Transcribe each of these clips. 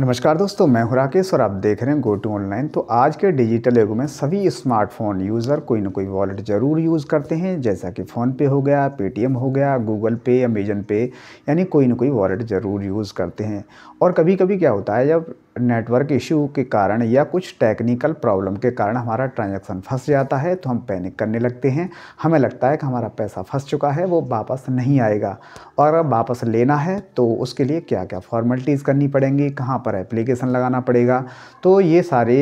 नमस्कार दोस्तों मैं हूं राकेश और आप देख रहे हैं गो टू ऑनलाइन तो आज के डिजिटल युग में सभी स्मार्टफोन यूज़र कोई ना कोई वॉलेट ज़रूर यूज़ करते हैं जैसा कि फ़ोन पे हो गया पेटीएम हो गया गूगल पे अमेजन पे यानी कोई ना कोई वॉलेट ज़रूर यूज़ करते हैं और कभी कभी क्या होता है जब नेटवर्क इशू के कारण या कुछ टेक्निकल प्रॉब्लम के कारण हमारा ट्रांजैक्शन फंस जाता है तो हम पैनिक करने लगते हैं हमें लगता है कि हमारा पैसा फंस चुका है वो वापस नहीं आएगा और अगर वापस लेना है तो उसके लिए क्या क्या फॉर्मेलिटीज़ करनी पड़ेंगी कहाँ पर एप्लीकेशन लगाना पड़ेगा तो ये सारे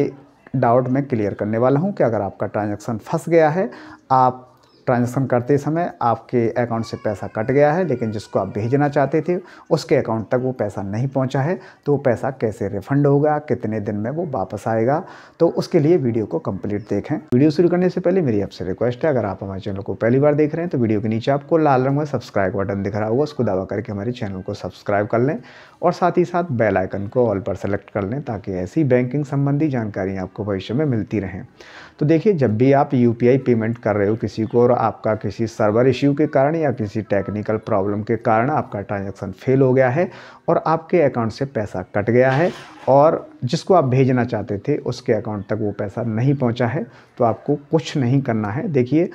डाउट मैं क्लियर करने वाला हूँ कि अगर आपका ट्रांजेक्शन फंस गया है आप ट्रांजेक्शन करते समय आपके अकाउंट से पैसा कट गया है लेकिन जिसको आप भेजना चाहते थे उसके अकाउंट तक वो पैसा नहीं पहुंचा है तो वो पैसा कैसे रिफंड होगा कितने दिन में वो वापस आएगा तो उसके लिए वीडियो को कंप्लीट देखें वीडियो शुरू करने से पहले मेरी आपसे रिक्वेस्ट है अगर आप हमारे चैनल को पहली बार देख रहे हैं तो वीडियो के नीचे आपको लाल रंग में सब्सक्राइब बटन दिख रहा होगा उसको दावा करके हमारे चैनल को सब्सक्राइब कर लें और साथ ही साथ बेलाइकन को ऑल पर सेलेक्ट कर लें ताकि ऐसी बैंकिंग संबंधी जानकारी आपको भविष्य में मिलती रहें तो देखिए जब भी आप यू पेमेंट कर रहे हो किसी को और आपका किसी सर्वर इश्यू के कारण या किसी टेक्निकल प्रॉब्लम के कारण आपका ट्रांजेक्शन फेल हो गया है और आपके अकाउंट से पैसा कट गया है और जिसको आप भेजना चाहते थे उसके अकाउंट तक वो पैसा नहीं पहुंचा है तो आपको कुछ नहीं करना है देखिए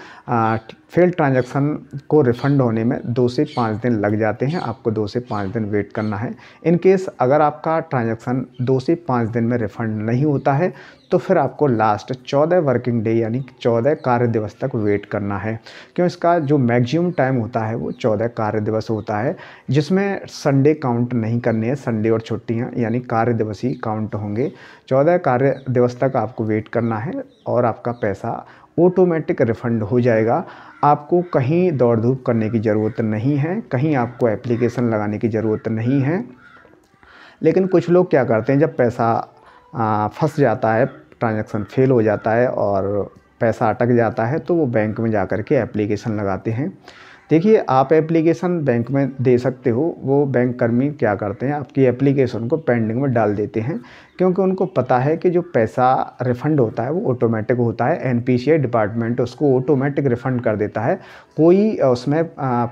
फेल ट्रांजैक्शन को रिफ़ंड होने में दो से पाँच दिन लग जाते हैं आपको दो से पाँच दिन वेट करना है इन केस अगर आपका ट्रांजैक्शन दो से पाँच दिन में रिफ़ंड नहीं होता है तो फिर आपको लास्ट चौदह वर्किंग डे यानी चौदह कार्य दिवस तक वेट करना है क्यों इसका जो मैगजिम टाइम होता है वो चौदह कार्य दिवस होता है जिसमें संडे काउंट नहीं करने हैं संडे और छुट्टियाँ यानी कार्य दिवस ही काउंट होंगे चौदह कार्य दिवस तक आपको वेट करना है और आपका पैसा ऑटोमेटिक रिफ़ंड हो जाएगा आपको कहीं दौड़ धूप करने की ज़रूरत नहीं है कहीं आपको एप्लीकेशन लगाने की ज़रूरत नहीं है लेकिन कुछ लोग क्या करते हैं जब पैसा फंस जाता है ट्रांजेक्शन फेल हो जाता है और पैसा अटक जाता है तो वो बैंक में जा कर के एप्लीकेशन लगाते हैं देखिए आप एप्लीकेशन बैंक में दे सकते हो वो बैंक कर्मी क्या करते हैं आपकी एप्लीकेशन को पेंडिंग में डाल देते हैं क्योंकि उनको पता है कि जो पैसा रिफ़ंड होता है वो ऑटोमेटिक होता है एन डिपार्टमेंट उसको ऑटोमेटिक रिफ़ंड कर देता है कोई उसमें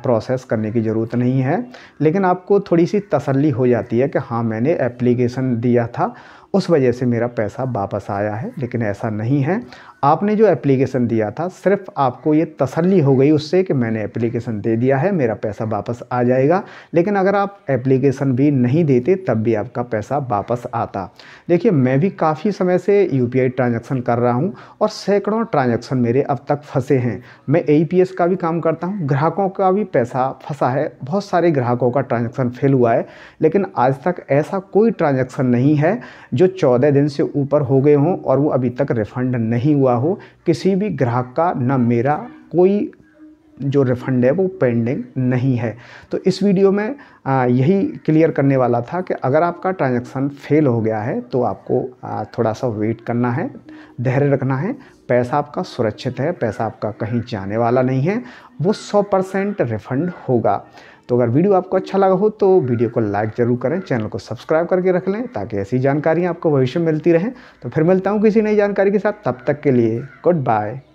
प्रोसेस करने की ज़रूरत नहीं है लेकिन आपको थोड़ी सी तसल्ली हो जाती है कि हाँ मैंने एप्लीकेशन दिया था उस वजह से मेरा पैसा वापस आया है लेकिन ऐसा नहीं है आपने जो एप्लीकेशन दिया था सिर्फ आपको ये तसल्ली हो गई उससे कि मैंने एप्लीकेशन दे दिया है मेरा पैसा वापस आ जाएगा लेकिन अगर आप एप्लीकेशन भी नहीं देते तब भी आपका पैसा वापस आता देखिए मैं भी काफ़ी समय से यू ट्रांजैक्शन कर रहा हूँ और सैकड़ों ट्रांजैक्शन मेरे अब तक फंसे हैं मैं ए का भी काम करता हूँ ग्राहकों का भी पैसा फंसा है बहुत सारे ग्राहकों का ट्रांजेक्शन फेल हुआ है लेकिन आज तक ऐसा कोई ट्रांजेक्शन नहीं है जो चौदह दिन से ऊपर हो गए हों और वो अभी तक रिफंड नहीं हुआ हुआ हो किसी भी ग्राहक का ना मेरा कोई जो रिफंड है वो पेंडिंग नहीं है तो इस वीडियो में यही क्लियर करने वाला था कि अगर आपका ट्रांजैक्शन फेल हो गया है तो आपको थोड़ा सा वेट करना है धैर्य रखना है पैसा आपका सुरक्षित है पैसा आपका कहीं जाने वाला नहीं है वो सौ परसेंट रिफ़ंड होगा तो अगर वीडियो आपको अच्छा लगा हो तो वीडियो को लाइक ज़रूर करें चैनल को सब्सक्राइब करके रख लें ताकि ऐसी जानकारियाँ आपको भविष्य में मिलती रहें तो फिर मिलता हूँ किसी नई जानकारी के साथ तब तक के लिए गुड बाय